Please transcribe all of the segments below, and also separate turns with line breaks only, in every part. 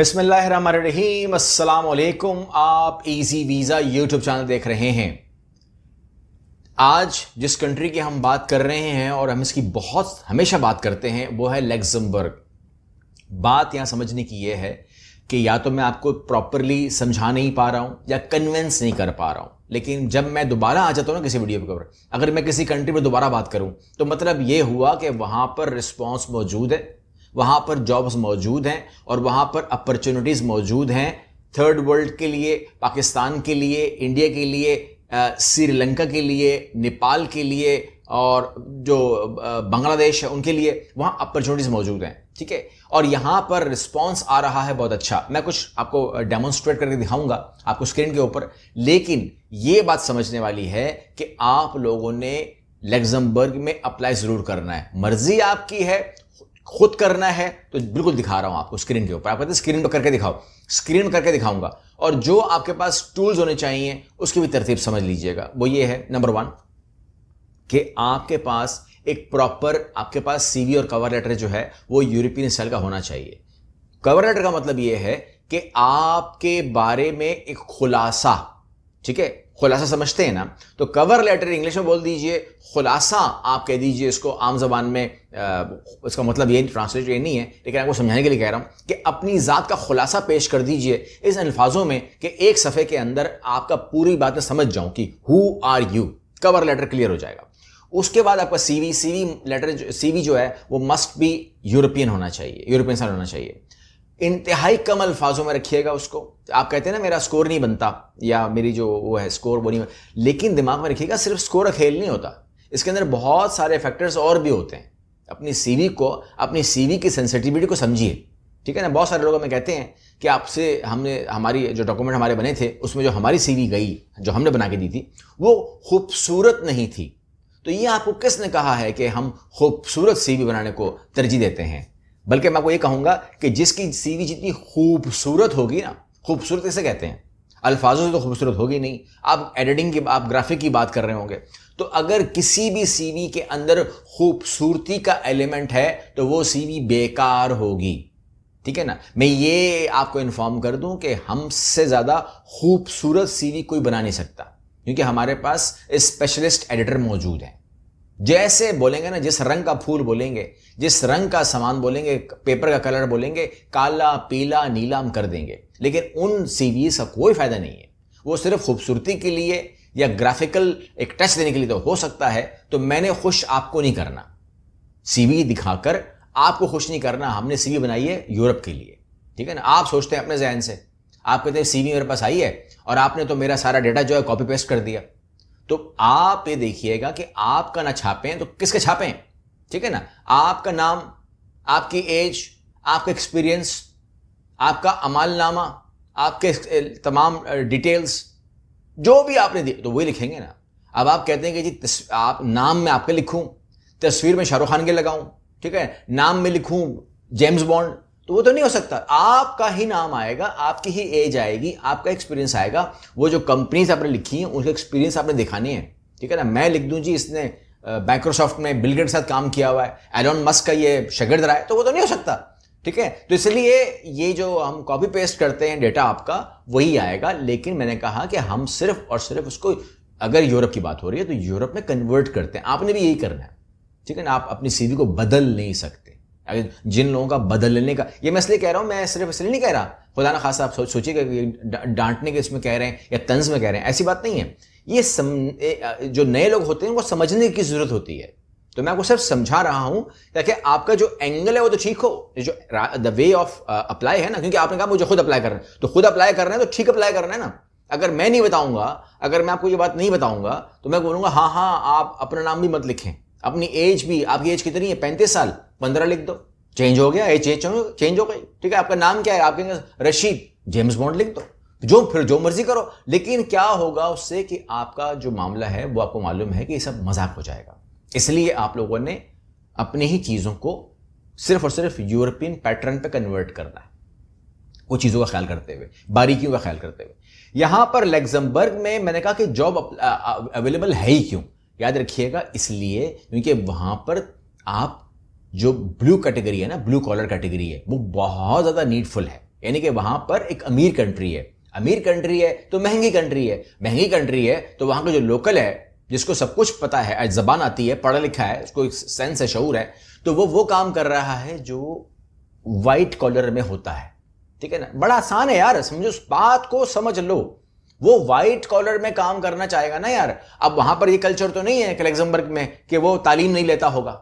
अस्सलाम वालेकुम आप इजी वीज़ा यूट्यूब चैनल देख रहे हैं आज जिस कंट्री की हम बात कर रहे हैं और हम इसकी बहुत हमेशा बात करते हैं वो है लग्जमबर्ग बात यहाँ समझने की यह है कि या तो मैं आपको प्रॉपरली समझा नहीं पा रहा हूँ या कन्वेंस नहीं कर पा रहा हूँ लेकिन जब मैं दोबारा आ जाता हूँ ना किसी वीडियो पर अगर मैं किसी कंट्री पर दोबारा बात करूँ तो मतलब ये हुआ कि वहाँ पर रिस्पॉन्स मौजूद है वहाँ पर जॉब्स मौजूद हैं और वहाँ पर अपॉर्चुनिटीज़ मौजूद हैं थर्ड वर्ल्ड के लिए पाकिस्तान के लिए इंडिया के लिए श्रीलंका के लिए नेपाल के लिए और जो बांग्लादेश है उनके लिए वहाँ अपॉर्चुनिटीज़ मौजूद हैं ठीक है और यहाँ पर रिस्पॉन्स आ रहा है बहुत अच्छा मैं कुछ आपको डेमोन्स्ट्रेट करके दिखाऊंगा आपको स्क्रीन के ऊपर लेकिन ये बात समझने वाली है कि आप लोगों ने लग्जमबर्ग में अप्लाई ज़रूर करना है मर्जी आपकी है खुद करना है तो बिल्कुल दिखा रहा हूं आपको स्क्रीन के ऊपर आप कहते स्क्रीन पर करके दिखाओ स्क्रीन करके दिखाऊंगा और जो आपके पास टूल्स होने चाहिए उसकी भी तरतीब समझ लीजिएगा वो ये है नंबर वन कि आपके पास एक प्रॉपर आपके पास सीवी और कवर लेटर जो है वो यूरोपियन स्टाइल का होना चाहिए कवर लेटर का मतलब ये है कि आपके बारे में एक खुलासा ठीक है खुलासा समझते हैं ना तो कवर लेटर इंग्लिश में बोल दीजिए खुलासा आप कह दीजिए इसको आम जबान में आ, इसका मतलब ये ट्रांसलेट ये नहीं है लेकिन आपको समझाने के लिए कह रहा हूँ कि अपनी ज़ात का खुलासा पेश कर दीजिए इस अल्फाजों में कि एक सफ़े के अंदर आपका पूरी बात मैं समझ जाऊँ कि who are you cover letter clear हो जाएगा उसके बाद आपका C V C V letter C V जो है वो मस्ट बी यूरोपियन होना चाहिए यूरोपियन साल होना चाहिए इंतहाई कम अल्फाजों में रखिएगा उसको आप कहते हैं ना मेरा स्कोर नहीं बनता या मेरी जो वो है स्कोर वो नहीं लेकिन दिमाग में रखिएगा सिर्फ स्कोर खेल नहीं होता इसके अंदर बहुत सारे फैक्टर्स और भी होते हैं अपनी सीवी को अपनी सीवी की सेंसिटिविटी को समझिए ठीक है ना बहुत सारे लोग हमें कहते हैं कि आपसे हमने हमारी जो डॉक्यूमेंट हमारे बने थे उसमें जो हमारी सीवी गई जो हमने बना के दी थी वो खूबसूरत नहीं थी तो ये आपको किसने कहा है कि हम खूबसूरत सीवी बनाने को तरजीह देते हैं बल्कि मैं आपको ये कहूँगा कि जिसकी सीवी जितनी खूबसूरत होगी ना खूबसूरत इसे कहते हैं अल्फाजों से तो खूबसूरत होगी नहीं आप एडिटिंग की आप ग्राफिक की बात कर रहे होंगे तो अगर किसी भी सीवी के अंदर खूबसूरती का एलिमेंट है तो वो सीवी बेकार होगी ठीक है ना मैं ये आपको इन्फॉर्म कर दूं कि हमसे ज़्यादा खूबसूरत सीवी कोई बना नहीं सकता क्योंकि हमारे पास स्पेशलिस्ट एडिटर मौजूद है जैसे बोलेंगे ना जिस रंग का फूल बोलेंगे जिस रंग का सामान बोलेंगे पेपर का कलर बोलेंगे काला पीला नीलाम कर देंगे लेकिन उन सीवी का कोई फायदा नहीं है वो सिर्फ खूबसूरती के लिए या ग्राफिकल एक टच देने के लिए तो हो सकता है तो मैंने खुश आपको नहीं करना सीवी दिखाकर आपको खुश नहीं करना हमने सीवी बनाई है यूरोप के लिए ठीक है ना आप सोचते हैं अपने जहन से आप कहते हैं सीवी मेरे पास आई है और आपने तो मेरा सारा डेटा जो है कॉपी पेस्ट कर दिया तो आप ये देखिएगा कि आपका ना छापें तो किसके छापें ठीक है ना आपका नाम आपकी एज आपका एक्सपीरियंस आपका अमालनामा आपके तमाम डिटेल्स जो भी आपने दिए तो वही लिखेंगे ना अब आप कहते हैं कि जी आप नाम में आपके लिखूं तस्वीर में शाहरुख खान के लगाऊं ठीक है नाम में लिखूं जेम्स बॉन्ड तो वो तो नहीं हो सकता आपका ही नाम आएगा आपकी ही एज आएगी आपका एक्सपीरियंस आएगा वो जो कंपनीज आपने लिखी हैं उनका एक्सपीरियंस आपने दिखानी है ठीक है ना मैं लिख दूं जी इसने माइक्रोसॉफ्ट में बिलगेट के साथ काम किया हुआ है एलॉन मस्क का ये शगर्द रहा है तो वो तो नहीं हो सकता ठीक है तो इसलिए ये जो हम कॉपी पेस्ट करते हैं डेटा आपका वही आएगा लेकिन मैंने कहा कि हम सिर्फ और सिर्फ उसको अगर यूरोप की बात हो रही है तो यूरोप में कन्वर्ट करते हैं आपने भी यही करना है ठीक है ना आप अपनी सीवी को बदल नहीं सकते अगर जिन लोगों का बदलने का ये मैं इसलिए कह रहा हूँ मैं सिर्फ इसलिए नहीं कह रहा खुदा ना खासा आप सोच सोचिएगा कि डांटने के इसमें कह रहे हैं या तंज में कह रहे हैं ऐसी बात नहीं है ये सम, जो नए लोग होते हैं उनको समझने की जरूरत होती है तो मैं आपको सिर्फ समझा रहा हूं ताकि आपका जो एंगल है वो तो ठीक हो जो द वे ऑफ अप्लाई है ना क्योंकि आपने कहा मुझे खुद अप्लाई करना है तो खुद अप्लाई करना है तो ठीक अप्लाई करना है ना अगर मैं नहीं बताऊंगा अगर मैं आपको ये बात नहीं बताऊंगा तो मैं बोलूंगा हाँ हाँ आप अपना नाम भी मत लिखें अपनी एज भी आपकी एज कितनी है पैंतीस साल पंद्रह लिख दो चेंज हो गया एज चेंज हो चेंज हो गई ठीक है आपका नाम क्या है आपके रशीद जेम्स बॉन्ड लिख दो तो जो फिर जो मर्जी करो लेकिन क्या होगा उससे कि आपका जो मामला है वो आपको मालूम है कि ये सब मजाक हो जाएगा इसलिए आप लोगों ने अपनी ही चीज़ों को सिर्फ और सिर्फ यूरोपियन पैटर्न पे कन्वर्ट करना है वो चीज़ों का ख्याल करते हुए बारीकियों का ख्याल करते हुए यहां पर लेग्जमबर्ग में मैंने कहा कि जॉब अवेलेबल है ही क्यों याद रखिएगा इसलिए क्योंकि वहां पर आप जो ब्लू कैटेगरी है ना ब्लू कॉलर कैटेगरी है वो बहुत ज़्यादा नीडफुल है यानी कि वहां पर एक अमीर कंट्री है अमीर कंट्री है तो महंगी कंट्री है महंगी कंट्री है तो वहां का जो लोकल है जिसको सब कुछ पता है जबान आती है पढ़ा लिखा है उसको एक सेंस है शूर है तो वो वो काम कर रहा है जो वाइट कॉलर में होता है ठीक है ना बड़ा आसान है यार समझो उस बात को समझ लो वो वाइट कॉलर में काम करना चाहेगा ना यार अब वहां पर ये कल्चर तो नहीं है लेक्जमबर्ग में कि वो तालीम नहीं लेता होगा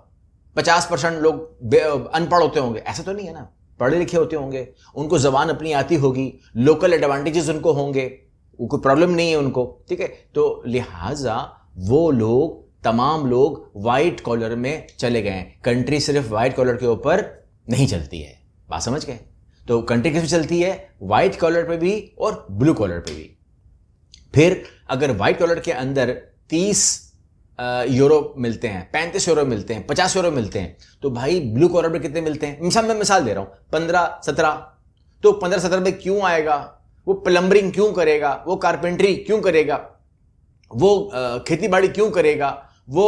पचास परसेंट लोग अनपढ़ होते होंगे ऐसा तो नहीं है ना पढ़े लिखे होते होंगे उनको जबान अपनी आती होगी लोकल एडवांटेजेस उनको होंगे कोई प्रॉब्लम नहीं है उनको ठीक है तो लिहाजा वो लोग तमाम लोग वाइट कॉलर में चले गए कंट्री सिर्फ वाइट कॉलर के ऊपर नहीं चलती है बात समझ गए तो कंट्री किस पे चलती है वाइट कॉलर पे भी और ब्लू कॉलर पे भी फिर अगर वाइट कॉलर के अंदर तीस यूरो मिलते हैं पैंतीस यूरो मिलते हैं पचास यूरो मिलते हैं तो भाई ब्लू कॉलर में कितने मिलते हैं मिसाल मैं मिसाल दे रहा हूँ पंद्रह सत्रह तो पंद्रह सत्रह में क्यों आएगा वो प्लम्बरिंग क्यों करेगा वो कारपेंट्री क्यों करेगा वो खेती बाड़ी क्यों करेगा वो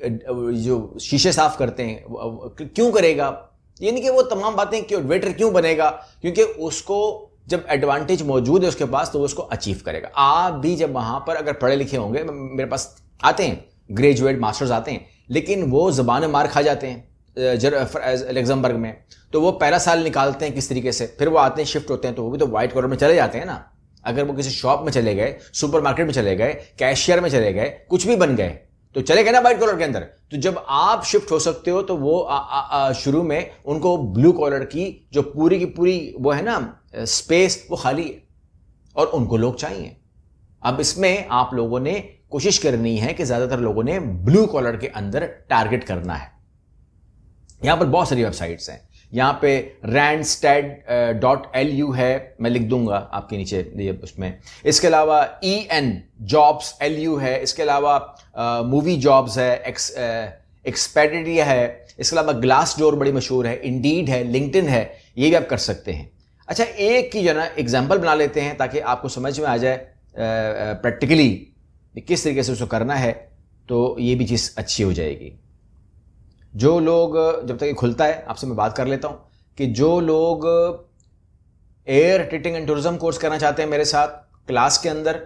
जो शीशे साफ करते हैं क्यों करेगा यानी कि वो तमाम बातें क्यों वेटर क्यों बनेगा क्योंकि उसको जब एडवांटेज मौजूद है उसके पास तो वो उसको अचीव करेगा आप भी जब वहाँ पर अगर पढ़े लिखे होंगे मेरे पास आते हैं ग्रेजुएट मास्टर्स आते हैं लेकिन वो जबान मार खा जाते हैं एग्जाम्बर्ग में तो वो पहला साल निकालते हैं किस तरीके से फिर वो आते हैं शिफ्ट होते हैं तो वो भी तो वाइट कॉलर में चले जाते हैं ना अगर वो किसी शॉप में चले गए सुपरमार्केट में चले गए कैशियर में चले गए कुछ भी बन गए तो चले गए ना व्हाइट कॉलर के अंदर तो जब आप शिफ्ट हो सकते हो तो वो शुरू में उनको ब्लू कॉलर की जो पूरी की पूरी वो है ना स्पेस वो खाली है और उनको लोग चाहिए अब इसमें आप लोगों ने कोशिश करनी है कि ज्यादातर लोगों ने ब्लू कॉलर के अंदर टारगेट करना है यहां पर बहुत सारी वेबसाइट्स हैं यहाँ पे रैंड डॉट एल यू है मैं लिख दूंगा आपके नीचे ये उसमें इसके अलावा E N jobs L U है इसके अलावा मूवी uh, जॉब्स है एक्स एक्सपेडिया uh, है इसके अलावा ग्लास डोर बड़ी मशहूर है इंडीड है लिंकटिन है ये भी आप कर सकते हैं अच्छा एक की जो है ना एग्जाम्पल बना लेते हैं ताकि आपको समझ में आ जाए प्रैक्टिकली uh, किस तरीके से उसको करना है तो ये भी चीज़ अच्छी हो जाएगी जो लोग जब तक ये खुलता है आपसे मैं बात कर लेता हूँ कि जो लोग air ticketing and tourism course करना चाहते हैं मेरे साथ क्लास के अंदर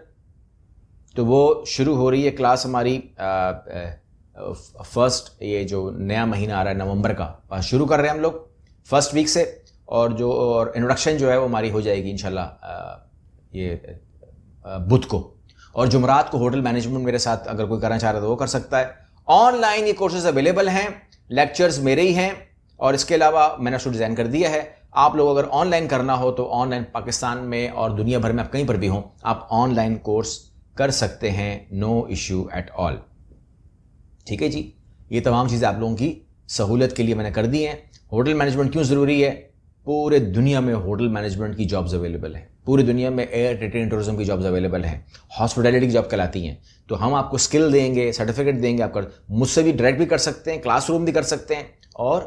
तो वो शुरू हो रही है क्लास हमारी फर्स्ट ये जो नया महीना आ रहा है नवंबर का शुरू कर रहे हैं हम लोग फर्स्ट वीक से और जो और इंट्रोडक्शन जो है वो हमारी हो जाएगी इन ये बुध को और जुमरात को होटल मैनेजमेंट मेरे साथ अगर कोई करना चाह रहा है तो वो कर सकता है ऑनलाइन ये कोर्सेज अवेलेबल हैं लेक्चर्स मेरे ही हैं और इसके अलावा मैंने उसको डिज़ाइन कर दिया है आप लोग अगर ऑनलाइन करना हो तो ऑनलाइन पाकिस्तान में और दुनिया भर में आप कहीं पर भी हों आप ऑनलाइन कोर्स कर सकते हैं नो इश्यू एट ऑल ठीक है जी ये तमाम चीज़ें आप लोगों की सहूलत के लिए मैंने कर दी हैं होटल मैनेजमेंट क्यों ज़रूरी है पूरे दुनिया में होटल मैनेजमेंट की जॉब्स अवेलेबल हैं पूरी दुनिया में एयर ट्रेटिंग टूरिज्म की जॉब्स अवेलेबल हैं हॉस्पिटैलिटी की जॉब कहलाती हैं तो हम आपको स्किल देंगे सर्टिफिकेट देंगे आपका मुझसे भी डायरेक्ट भी कर सकते हैं क्लासरूम भी कर सकते हैं और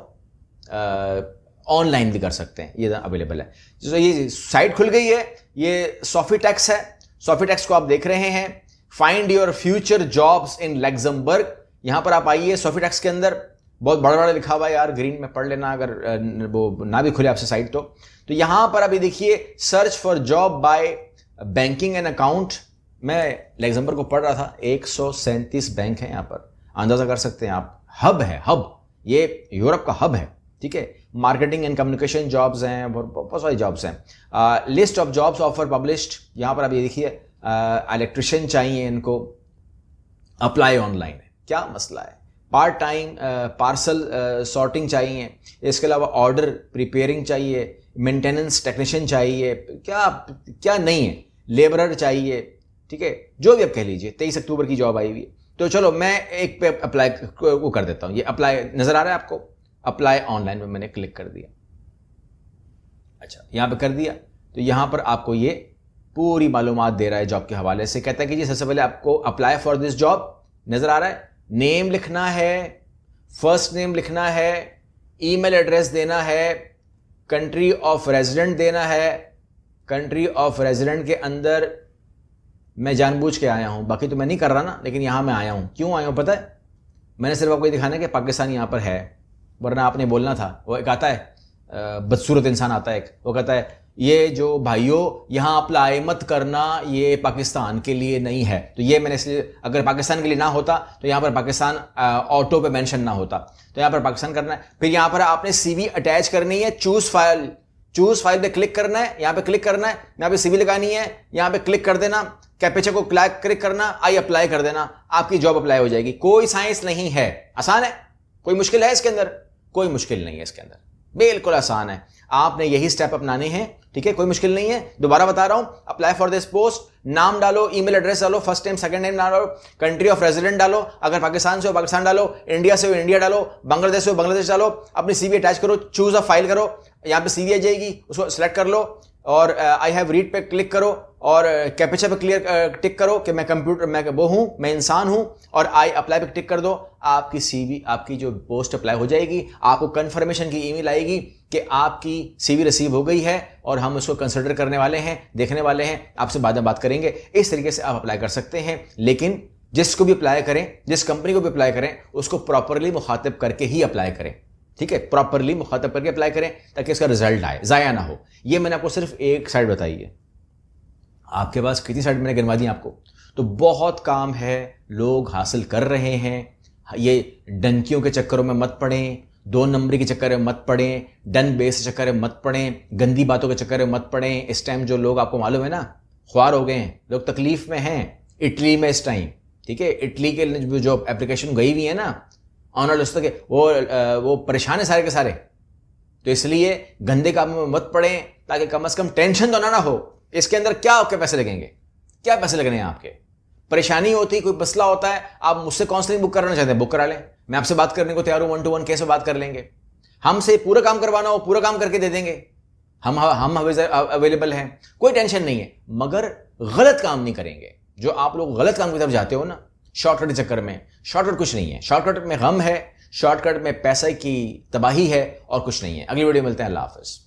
ऑनलाइन भी कर सकते हैं ये अवेलेबल है जैसे तो ये साइट खुल गई है ये सॉफी टैक्स है सॉफी टैक्स को आप देख रहे हैं find your future jobs in Luxembourg यहाँ पर आप आइए सॉफी टैक्स के अंदर बहुत बड़ा बड़ा लिखा हुआ है यार ग्रीन में पढ़ लेना अगर वो ना भी खुले आपसे साइट तो तो यहां पर अभी देखिए search for job by banking and account मैं एग्जाम्पल को पढ़ रहा था एक बैंक है यहाँ पर अंदाजा कर सकते हैं आप हब है हब ये यूरोप का हब है ठीक है मार्केटिंग एंड कम्युनिकेशन जॉब्स हैं बहुत सारी जॉब्स हैं list of jobs offer published यहाँ पर आप ये देखिए इलेक्ट्रिशियन चाहिए इनको अप्लाई ऑनलाइन क्या मसला है पार्ट टाइम पार्सल सॉर्टिंग चाहिए इसके अलावा ऑर्डर प्रिपेयरिंग चाहिए मेंटेनेंस टेक्नीशियन चाहिए क्या क्या नहीं है लेबरर चाहिए ठीक है जो भी आप कह लीजिए तेईस अक्टूबर की जॉब आई हुई है तो चलो मैं एक पे अप्लाई वो कर देता हूँ ये अप्लाई नज़र आ रहा है आपको अप्लाई ऑनलाइन में मैंने क्लिक कर दिया अच्छा यहाँ पे कर दिया तो यहाँ पर आपको ये पूरी मालूम दे रहा है जॉब के हवाले से कहता है कि जी सबसे पहले आपको अप्लाई फॉर दिस जॉब नज़र आ रहा है नेम लिखना है फर्स्ट नेम लिखना है ईमेल एड्रेस देना है कंट्री ऑफ रेजिडेंट देना है कंट्री ऑफ रेजिडेंट के अंदर मैं जानबूझ के आया हूँ बाकी तो मैं नहीं कर रहा ना लेकिन यहाँ मैं आया हूँ क्यों आया हूँ पता है मैंने सिर्फ आपको ये दिखाना है कि पाकिस्तान यहाँ पर है वरना आपने बोलना था वो एक आता है बदसूरत इंसान आता है एक वो कहता है ये जो भाइयों यहाँ अप्लाई मत करना ये पाकिस्तान के लिए नहीं है तो ये मैंने इसलिए अगर पाकिस्तान के लिए ना होता तो यहाँ पर पाकिस्तान ऑटो पे मेंशन ना होता तो यहाँ पर पाकिस्तान करना है फिर यहाँ पर आपने सीवी अटैच करनी है चूज फाइल चूज फाइल पे क्लिक करना है यहाँ पे क्लिक करना है यहाँ पे सीवी लगानी है यहाँ पे क्लिक कर देना कैपेचर को क्लिक करना आई अप्लाई कर देना आपकी जॉब अप्लाई हो जाएगी कोई साइंस नहीं है आसान है कोई मुश्किल है इसके अंदर कोई मुश्किल नहीं है इसके अंदर बिल्कुल आसान है आपने यही स्टेप अपनाने हैं ठीक है कोई मुश्किल नहीं है दोबारा बता रहा हूं अप्लाई फॉर दिस पोस्ट नाम डालो ईमेल एड्रेस डालो फर्स्ट टाइम सेकंड टाइम डालो कंट्री ऑफ रेजिडेंट डालो अगर पाकिस्तान से हो पाकिस्तान डालो इंडिया से हो इंडिया डालो बांग्लादेश से हो बांग्लादेश डालो अपनी सीवी अटैच करो चूज अ फाइल करो यहां पे सीवी आ जाएगी उसको सेलेक्ट कर लो और आई हैव रीड पे क्लिक करो और कैपेचर uh, पे क्लियर टिक uh, करो कि मैं कंप्यूटर मैं वो हूँ मैं इंसान हूँ और आई अप्लाई पे टिक कर दो आपकी सीवी आपकी जो पोस्ट अप्लाई हो जाएगी आपको कन्फर्मेशन की ईमेल आएगी कि आपकी सीवी रिसीव हो गई है और हम उसको कंसिडर करने वाले हैं देखने वाले हैं आपसे बाद में बात करेंगे इस तरीके से आप अप्लाई कर सकते हैं लेकिन जिसको भी अप्लाई करें जिस कंपनी को भी अप्लाई करें उसको प्रॉपरली मुखातिब करके ही अप्लाई करें ठीक है प्रॉपरली मुखातब करके अप्लाई करें ताकि इसका रिजल्ट आए ज़ाया ना हो ये मैंने आपको सिर्फ एक साइड बताई है आपके पास कितनी साइड मैंने गिनवा दी आपको तो बहुत काम है लोग हासिल कर रहे हैं ये डंकियों के चक्करों में मत पड़ें दो नंबर के चक्कर में मत पड़ें डन बेस के चक्कर में मत पड़ें गंदी बातों के चक्कर में मत पड़ें इस टाइम जो लोग आपको मालूम है ना ख्वार हो गए हैं लोग तकलीफ में हैं इटली में इस टाइम ठीक है इटली के जो एप्लीकेशन गई हुई है ना ऑनर के वो वो परेशान है सारे के सारे तो इसलिए गंदे कामों में मत पड़े ताकि कम अज कम टेंशन तो ना ना हो इसके अंदर क्या आपके पैसे लगेंगे क्या पैसे रहे हैं आपके परेशानी होती है कोई मसला होता है आप मुझसे काउंसलिंग बुक कराना चाहते हैं बुक करा लें मैं आपसे बात करने को तैयार हूं वन टू वन कैसे बात कर लेंगे हमसे पूरा काम करवाना हो पूरा काम करके दे देंगे हम हम अवेलेबल हैं कोई टेंशन नहीं है मगर गलत काम नहीं करेंगे जो आप लोग गलत काम की तरफ जाते हो ना शॉर्टकट के चक्कर में शॉर्टकट कुछ नहीं है शॉर्टकट में गम है शॉर्टकट में पैसे की तबाही है और कुछ नहीं है अगली वीडियो मिलते हैं अल्लाह हाफिज़